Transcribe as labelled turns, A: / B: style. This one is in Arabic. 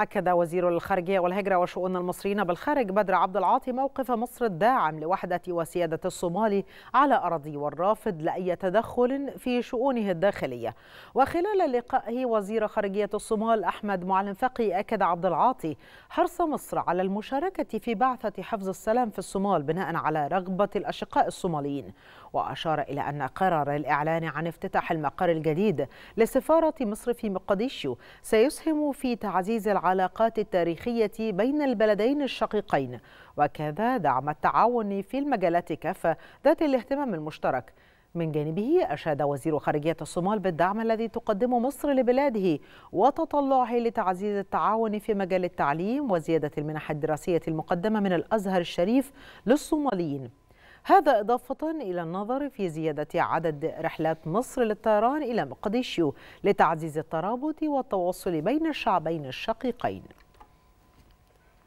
A: أكد وزير الخارجية والهجرة وشؤون المصريين بالخارج بدر عبد العاطي موقف مصر الداعم لوحدة وسيادة الصومال على أراضي والرافض لأي تدخل في شؤونه الداخلية وخلال لقائه وزير خارجية الصومال أحمد معلم فقي أكد عبد العاطي حرص مصر على المشاركة في بعثة حفظ السلام في الصومال بناء على رغبة الأشقاء الصوماليين وأشار إلى أن قرار الإعلان عن افتتاح المقر الجديد لسفارة مصر في مقديشو سيسهم في تعزيز العلاقات التاريخية بين البلدين الشقيقين وكذا دعم التعاون في المجالات كافة ذات الاهتمام المشترك من جانبه أشاد وزير خارجية الصومال بالدعم الذي تقدمه مصر لبلاده وتطلعه لتعزيز التعاون في مجال التعليم وزيادة المنح الدراسية المقدمة من الأزهر الشريف للصوماليين هذا إضافة إلى النظر في زيادة عدد رحلات مصر للطيران إلى مقديشيو لتعزيز الترابط والتواصل بين الشعبين الشقيقين